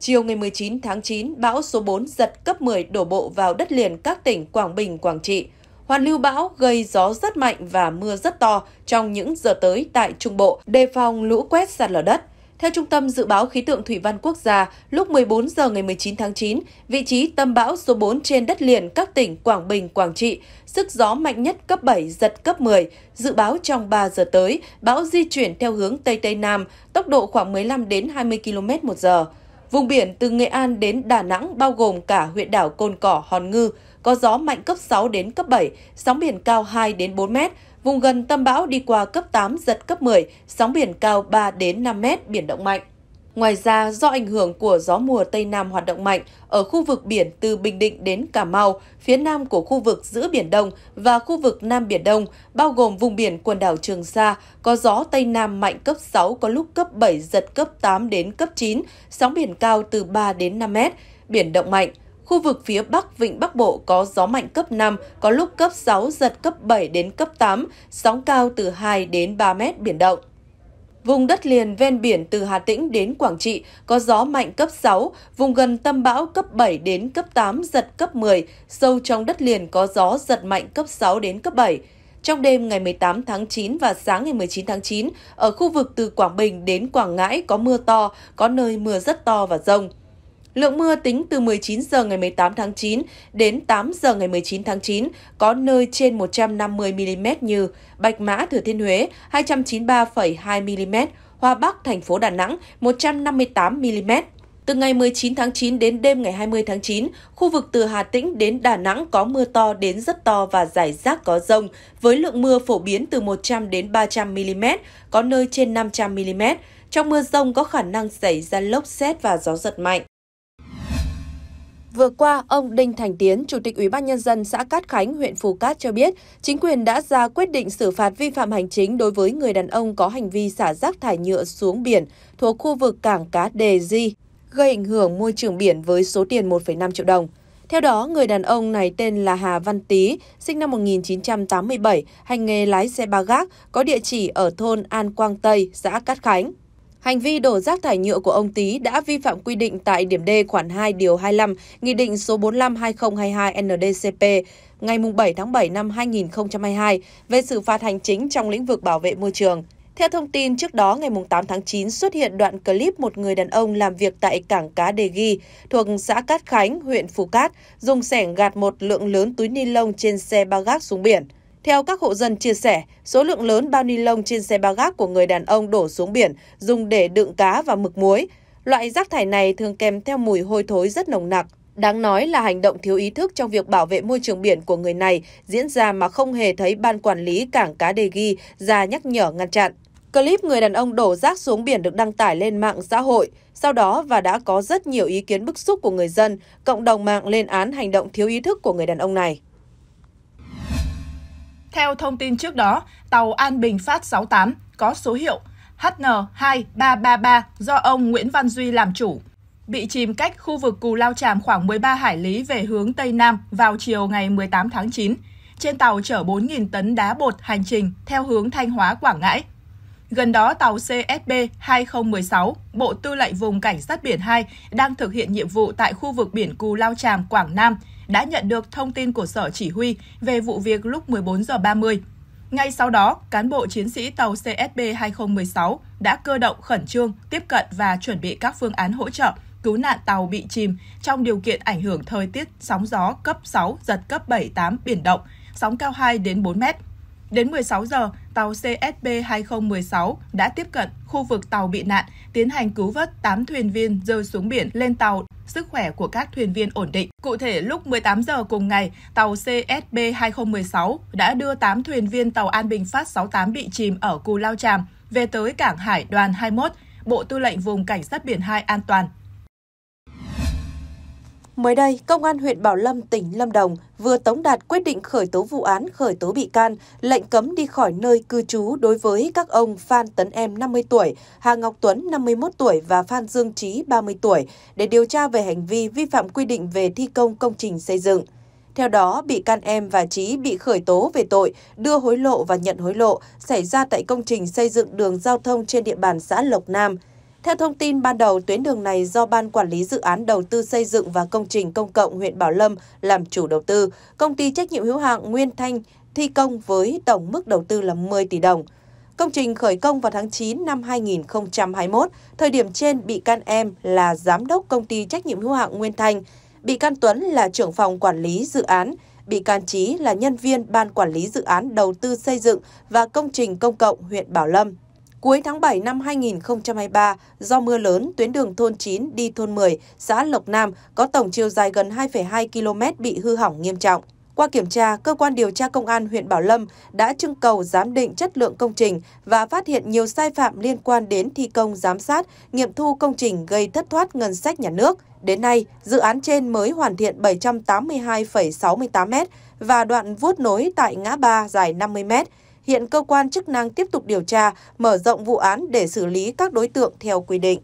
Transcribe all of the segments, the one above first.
Chiều ngày 19 tháng 9, bão số 4 giật cấp 10 đổ bộ vào đất liền các tỉnh Quảng Bình, Quảng Trị. Hoàn lưu bão gây gió rất mạnh và mưa rất to trong những giờ tới tại Trung Bộ, đề phòng lũ quét sạt lở đất. Theo Trung tâm Dự báo Khí tượng Thủy văn Quốc gia, lúc 14 giờ ngày 19 tháng 9, vị trí tâm bão số 4 trên đất liền các tỉnh Quảng Bình, Quảng Trị, sức gió mạnh nhất cấp 7, giật cấp 10. Dự báo trong 3 giờ tới, bão di chuyển theo hướng Tây Tây Nam, tốc độ khoảng 15 đến 20 km một giờ. Vùng biển từ Nghệ An đến Đà Nẵng bao gồm cả huyện đảo Cồn Cỏ, Hòn Ngư, có gió mạnh cấp 6 đến cấp 7, sóng biển cao 2 đến 4 mét. Vùng gần tâm bão đi qua cấp 8, giật cấp 10, sóng biển cao 3 đến 5 mét, biển động mạnh. Ngoài ra, do ảnh hưởng của gió mùa Tây Nam hoạt động mạnh, ở khu vực biển từ Bình Định đến Cà Mau, phía nam của khu vực giữa Biển Đông và khu vực Nam Biển Đông, bao gồm vùng biển quần đảo Trường Sa, có gió Tây Nam mạnh cấp 6, có lúc cấp 7, giật cấp 8 đến cấp 9, sóng biển cao từ 3 đến 5 mét, biển động mạnh. Khu vực phía Bắc Vịnh Bắc Bộ có gió mạnh cấp 5, có lúc cấp 6, giật cấp 7 đến cấp 8, sóng cao từ 2 đến 3 mét biển động. Vùng đất liền ven biển từ Hà Tĩnh đến Quảng Trị có gió mạnh cấp 6, vùng gần tâm bão cấp 7 đến cấp 8, giật cấp 10, sâu trong đất liền có gió giật mạnh cấp 6 đến cấp 7. Trong đêm ngày 18 tháng 9 và sáng ngày 19 tháng 9, ở khu vực từ Quảng Bình đến Quảng Ngãi có mưa to, có nơi mưa rất to và rông. Lượng mưa tính từ 19 giờ ngày 18 tháng 9 đến 8 giờ ngày 19 tháng 9 có nơi trên 150 mm như Bạch Mã Thừa Thiên Huế 293,2 mm, Hoa Bắc thành phố Đà Nẵng 158 mm. Từ ngày 19 tháng 9 đến đêm ngày 20 tháng 9, khu vực từ Hà Tĩnh đến Đà Nẵng có mưa to đến rất to và rải rác có rông, với lượng mưa phổ biến từ 100 đến 300 mm, có nơi trên 500 mm. Trong mưa rông có khả năng xảy ra lốc xét và gió giật mạnh. Vừa qua, ông Đinh Thành Tiến, Chủ tịch Ủy ban Nhân dân xã Cát Khánh, huyện Phù Cát cho biết, chính quyền đã ra quyết định xử phạt vi phạm hành chính đối với người đàn ông có hành vi xả rác thải nhựa xuống biển thuộc khu vực cảng cá Đề Di, gây ảnh hưởng môi trường biển với số tiền 1,5 triệu đồng. Theo đó, người đàn ông này tên là Hà Văn Tý, sinh năm 1987, hành nghề lái xe ba gác, có địa chỉ ở thôn An Quang Tây, xã Cát Khánh. Hành vi đổ rác thải nhựa của ông Tý đã vi phạm quy định tại điểm D khoản 2 điều 25, Nghị định số 45-2022 NDCP ngày 7 tháng 7 năm 2022 về xử phạt hành chính trong lĩnh vực bảo vệ môi trường. Theo thông tin trước đó, ngày 8 tháng 9 xuất hiện đoạn clip một người đàn ông làm việc tại cảng cá Đề Ghi thuộc xã Cát Khánh, huyện Phú Cát, dùng sẻng gạt một lượng lớn túi ni lông trên xe ba gác xuống biển. Theo các hộ dân chia sẻ, số lượng lớn bao ni lông trên xe ba gác của người đàn ông đổ xuống biển dùng để đựng cá và mực muối. Loại rác thải này thường kèm theo mùi hôi thối rất nồng nặc. Đáng nói là hành động thiếu ý thức trong việc bảo vệ môi trường biển của người này diễn ra mà không hề thấy ban quản lý cảng cá Đề Ghi ra nhắc nhở ngăn chặn. Clip người đàn ông đổ rác xuống biển được đăng tải lên mạng xã hội, sau đó và đã có rất nhiều ý kiến bức xúc của người dân, cộng đồng mạng lên án hành động thiếu ý thức của người đàn ông này. Theo thông tin trước đó, tàu An Bình Phát 68 có số hiệu HN2333 do ông Nguyễn Văn Duy làm chủ, bị chìm cách khu vực Cù Lao Tràm khoảng 13 hải lý về hướng Tây Nam vào chiều ngày 18 tháng 9. Trên tàu chở 4.000 tấn đá bột hành trình theo hướng Thanh Hóa-Quảng Ngãi – Gần đó, tàu CSB 2016, Bộ Tư lệnh Vùng Cảnh sát Biển 2 đang thực hiện nhiệm vụ tại khu vực biển Cù Lao Tràm, Quảng Nam, đã nhận được thông tin của Sở Chỉ huy về vụ việc lúc 14 giờ 30. Ngay sau đó, cán bộ chiến sĩ tàu CSB 2016 đã cơ động khẩn trương tiếp cận và chuẩn bị các phương án hỗ trợ cứu nạn tàu bị chìm trong điều kiện ảnh hưởng thời tiết sóng gió cấp 6, giật cấp 7, 8 biển động, sóng cao 2 đến 4 mét. Đến 16 giờ, tàu CSB 2016 đã tiếp cận khu vực tàu bị nạn, tiến hành cứu vớt 8 thuyền viên rơi xuống biển lên tàu sức khỏe của các thuyền viên ổn định. Cụ thể, lúc 18 giờ cùng ngày, tàu CSB-2016 đã đưa 8 thuyền viên tàu An Bình Phát 68 bị chìm ở Cù Lao Tràm về tới cảng Hải đoàn 21, Bộ Tư lệnh vùng Cảnh sát biển 2 an toàn. Mới đây, Công an huyện Bảo Lâm, tỉnh Lâm Đồng vừa tống đạt quyết định khởi tố vụ án, khởi tố bị can, lệnh cấm đi khỏi nơi cư trú đối với các ông Phan Tấn Em 50 tuổi, Hà Ngọc Tuấn 51 tuổi và Phan Dương Trí 30 tuổi để điều tra về hành vi vi phạm quy định về thi công công trình xây dựng. Theo đó, bị can em và Trí bị khởi tố về tội đưa hối lộ và nhận hối lộ xảy ra tại công trình xây dựng đường giao thông trên địa bàn xã Lộc Nam – theo thông tin ban đầu, tuyến đường này do Ban Quản lý Dự án Đầu tư Xây dựng và Công trình Công cộng huyện Bảo Lâm làm chủ đầu tư, công ty trách nhiệm hữu hạn Nguyên Thanh thi công với tổng mức đầu tư là 10 tỷ đồng. Công trình khởi công vào tháng 9 năm 2021, thời điểm trên bị can em là giám đốc công ty trách nhiệm hữu hạn Nguyên Thanh, bị can Tuấn là trưởng phòng quản lý dự án, bị can Trí là nhân viên ban quản lý dự án đầu tư xây dựng và công trình công cộng huyện Bảo Lâm. Cuối tháng 7 năm 2023, do mưa lớn, tuyến đường thôn 9 đi thôn 10, xã Lộc Nam có tổng chiều dài gần 2,2 km bị hư hỏng nghiêm trọng. Qua kiểm tra, cơ quan điều tra công an huyện Bảo Lâm đã trưng cầu giám định chất lượng công trình và phát hiện nhiều sai phạm liên quan đến thi công giám sát, nghiệm thu công trình gây thất thoát ngân sách nhà nước. Đến nay, dự án trên mới hoàn thiện 782,68m và đoạn vuốt nối tại ngã ba dài 50m. Hiện cơ quan chức năng tiếp tục điều tra, mở rộng vụ án để xử lý các đối tượng theo quy định.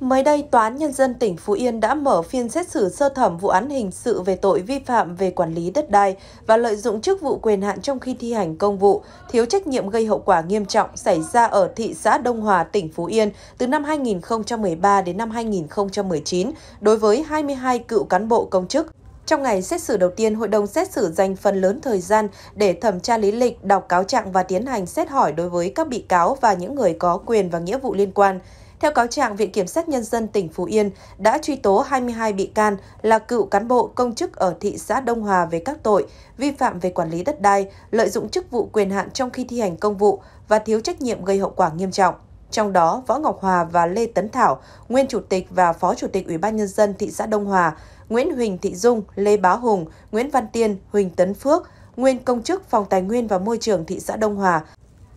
Mới đây, Tòa án Nhân dân tỉnh Phú Yên đã mở phiên xét xử sơ thẩm vụ án hình sự về tội vi phạm về quản lý đất đai và lợi dụng chức vụ quyền hạn trong khi thi hành công vụ, thiếu trách nhiệm gây hậu quả nghiêm trọng xảy ra ở thị xã Đông Hòa, tỉnh Phú Yên từ năm 2013 đến năm 2019 đối với 22 cựu cán bộ công chức. Trong ngày xét xử đầu tiên, hội đồng xét xử dành phần lớn thời gian để thẩm tra lý lịch, đọc cáo trạng và tiến hành xét hỏi đối với các bị cáo và những người có quyền và nghĩa vụ liên quan. Theo cáo trạng, Viện Kiểm sát Nhân dân tỉnh Phú Yên đã truy tố 22 bị can là cựu cán bộ công chức ở thị xã Đông Hòa về các tội vi phạm về quản lý đất đai, lợi dụng chức vụ quyền hạn trong khi thi hành công vụ và thiếu trách nhiệm gây hậu quả nghiêm trọng. Trong đó, Võ Ngọc Hòa và Lê Tấn Thảo, nguyên chủ tịch và phó chủ tịch Ủy ban Nhân dân thị xã Đông Hòa, Nguyễn Huỳnh Thị Dung, Lê Bá Hùng, Nguyễn Văn Tiên, Huỳnh Tấn Phước, nguyên công chức Phòng Tài nguyên và Môi trường thị xã Đông Hòa,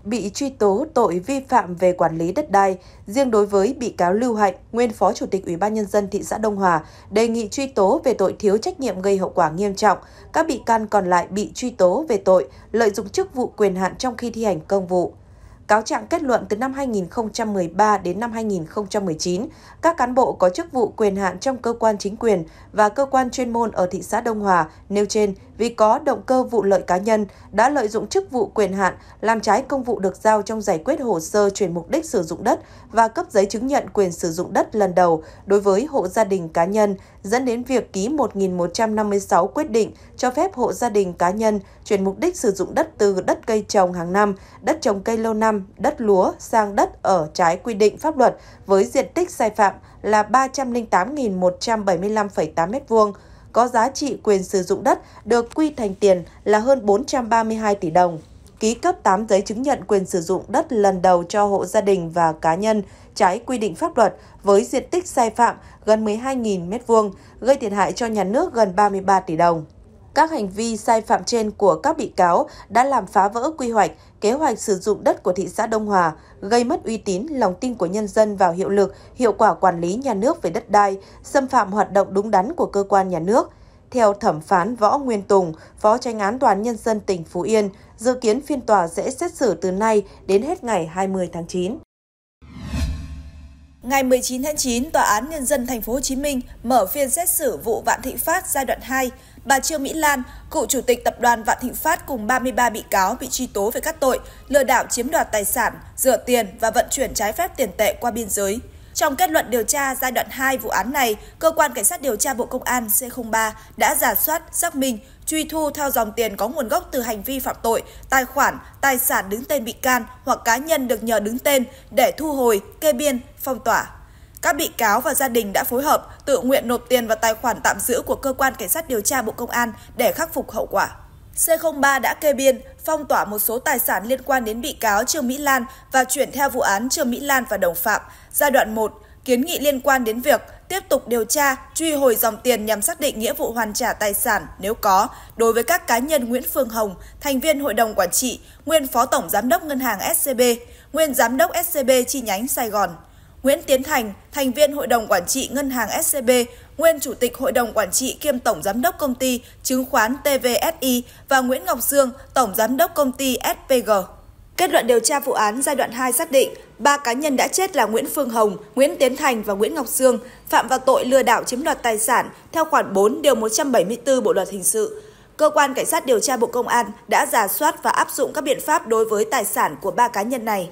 bị truy tố tội vi phạm về quản lý đất đai. Riêng đối với bị cáo Lưu Hạnh, nguyên Phó Chủ tịch Ủy ban Nhân dân thị xã Đông Hòa, đề nghị truy tố về tội thiếu trách nhiệm gây hậu quả nghiêm trọng. Các bị can còn lại bị truy tố về tội lợi dụng chức vụ quyền hạn trong khi thi hành công vụ. Cáo trạng kết luận từ năm 2013 đến năm 2019, các cán bộ có chức vụ quyền hạn trong cơ quan chính quyền và cơ quan chuyên môn ở thị xã Đông Hòa nêu trên vì có động cơ vụ lợi cá nhân đã lợi dụng chức vụ quyền hạn làm trái công vụ được giao trong giải quyết hồ sơ chuyển mục đích sử dụng đất và cấp giấy chứng nhận quyền sử dụng đất lần đầu đối với hộ gia đình cá nhân dẫn đến việc ký 1.156 quyết định cho phép hộ gia đình cá nhân chuyển mục đích sử dụng đất từ đất cây trồng hàng năm, đất trồng cây lâu năm, đất lúa sang đất ở trái quy định pháp luật với diện tích sai phạm là 308.175,8 m2, có giá trị quyền sử dụng đất được quy thành tiền là hơn 432 tỷ đồng ký cấp 8 giấy chứng nhận quyền sử dụng đất lần đầu cho hộ gia đình và cá nhân trái quy định pháp luật với diện tích sai phạm gần 12.000 m2, gây thiệt hại cho nhà nước gần 33 tỷ đồng. Các hành vi sai phạm trên của các bị cáo đã làm phá vỡ quy hoạch, kế hoạch sử dụng đất của thị xã Đông Hòa, gây mất uy tín, lòng tin của nhân dân vào hiệu lực, hiệu quả quản lý nhà nước về đất đai, xâm phạm hoạt động đúng đắn của cơ quan nhà nước – theo thẩm phán Võ Nguyên Tùng, Phó tranh án Tòa án Nhân dân tỉnh Phú Yên, dự kiến phiên tòa sẽ xét xử từ nay đến hết ngày 20 tháng 9. Ngày 19 tháng 9, Tòa án Nhân dân Thành phố Hồ Chí Minh mở phiên xét xử vụ Vạn Thịnh Phát giai đoạn 2. Bà Trương Mỹ Lan, cựu chủ tịch tập đoàn Vạn Thịnh Phát cùng 33 bị cáo bị truy tố về các tội lừa đảo chiếm đoạt tài sản, rửa tiền và vận chuyển trái phép tiền tệ qua biên giới, trong kết luận điều tra giai đoạn 2 vụ án này, Cơ quan Cảnh sát điều tra Bộ Công an C03 đã giả soát, xác minh, truy thu theo dòng tiền có nguồn gốc từ hành vi phạm tội, tài khoản, tài sản đứng tên bị can hoặc cá nhân được nhờ đứng tên để thu hồi, kê biên, phong tỏa. Các bị cáo và gia đình đã phối hợp tự nguyện nộp tiền vào tài khoản tạm giữ của cơ quan cảnh sát điều tra Bộ Công an để khắc phục hậu quả. C03 đã kê biên, phong tỏa một số tài sản liên quan đến bị cáo Trương Mỹ Lan và chuyển theo vụ án Trương Mỹ Lan và đồng phạm giai đoạn 1, kiến nghị liên quan đến việc tiếp tục điều tra, truy hồi dòng tiền nhằm xác định nghĩa vụ hoàn trả tài sản nếu có đối với các cá nhân Nguyễn Phương Hồng, thành viên Hội đồng Quản trị, nguyên Phó Tổng Giám đốc Ngân hàng SCB, nguyên Giám đốc SCB chi nhánh Sài Gòn, Nguyễn Tiến Thành, thành viên Hội đồng Quản trị Ngân hàng SCB, nguyên Chủ tịch Hội đồng Quản trị kiêm Tổng Giám đốc Công ty Chứng khoán TVSI và Nguyễn Ngọc Dương, Tổng Giám đốc Công ty SPG. Kết luận điều tra vụ án giai đoạn 2 xác định ba cá nhân đã chết là Nguyễn Phương Hồng, Nguyễn Tiến Thành và Nguyễn Ngọc Dương phạm vào tội lừa đảo chiếm đoạt tài sản theo khoản 4 điều 174 Bộ luật hình sự. Cơ quan cảnh sát điều tra Bộ Công an đã giả soát và áp dụng các biện pháp đối với tài sản của ba cá nhân này.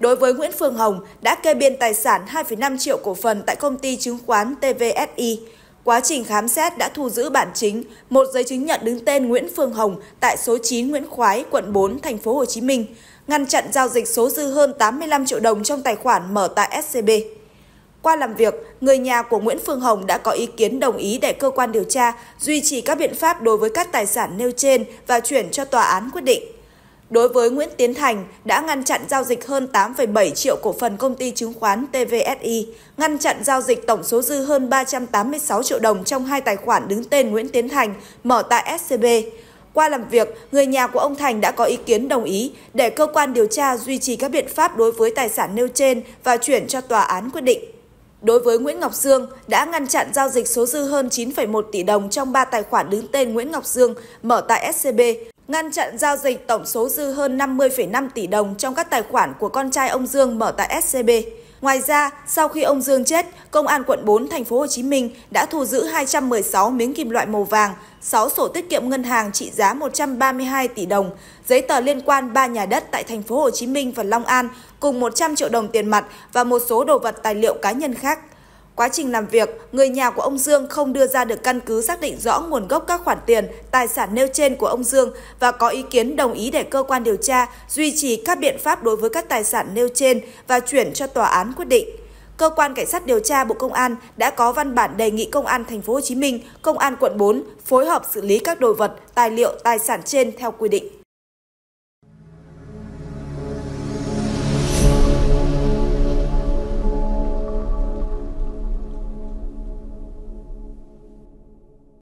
Đối với Nguyễn Phương Hồng đã kê biên tài sản 2,5 triệu cổ phần tại công ty chứng khoán TVSI. Quá trình khám xét đã thu giữ bản chính, một giấy chứng nhận đứng tên Nguyễn Phương Hồng tại số 9 Nguyễn Khoái, quận 4, thành phố Hồ Chí Minh, ngăn chặn giao dịch số dư hơn 85 triệu đồng trong tài khoản mở tại SCB. Qua làm việc, người nhà của Nguyễn Phương Hồng đã có ý kiến đồng ý để cơ quan điều tra duy trì các biện pháp đối với các tài sản nêu trên và chuyển cho tòa án quyết định. Đối với Nguyễn Tiến Thành đã ngăn chặn giao dịch hơn 8,7 triệu cổ phần công ty chứng khoán TVSI, ngăn chặn giao dịch tổng số dư hơn 386 triệu đồng trong hai tài khoản đứng tên Nguyễn Tiến Thành mở tại SCB. Qua làm việc, người nhà của ông Thành đã có ý kiến đồng ý để cơ quan điều tra duy trì các biện pháp đối với tài sản nêu trên và chuyển cho tòa án quyết định. Đối với Nguyễn Ngọc Dương, đã ngăn chặn giao dịch số dư hơn 9,1 tỷ đồng trong 3 tài khoản đứng tên Nguyễn Ngọc Dương mở tại SCB ngăn chặn giao dịch tổng số dư hơn 50,5 tỷ đồng trong các tài khoản của con trai ông Dương mở tại SCB. Ngoài ra, sau khi ông Dương chết, Công an quận 4 thành phố Hồ Chí Minh đã thu giữ 216 miếng kim loại màu vàng, 6 sổ tiết kiệm ngân hàng trị giá 132 tỷ đồng, giấy tờ liên quan 3 nhà đất tại thành phố Hồ Chí Minh và Long An cùng 100 triệu đồng tiền mặt và một số đồ vật tài liệu cá nhân khác. Quá trình làm việc, người nhà của ông Dương không đưa ra được căn cứ xác định rõ nguồn gốc các khoản tiền, tài sản nêu trên của ông Dương và có ý kiến đồng ý để cơ quan điều tra duy trì các biện pháp đối với các tài sản nêu trên và chuyển cho tòa án quyết định. Cơ quan Cảnh sát điều tra Bộ Công an đã có văn bản đề nghị Công an Thành phố Hồ Chí Minh, Công an quận 4 phối hợp xử lý các đồ vật, tài liệu, tài sản trên theo quy định.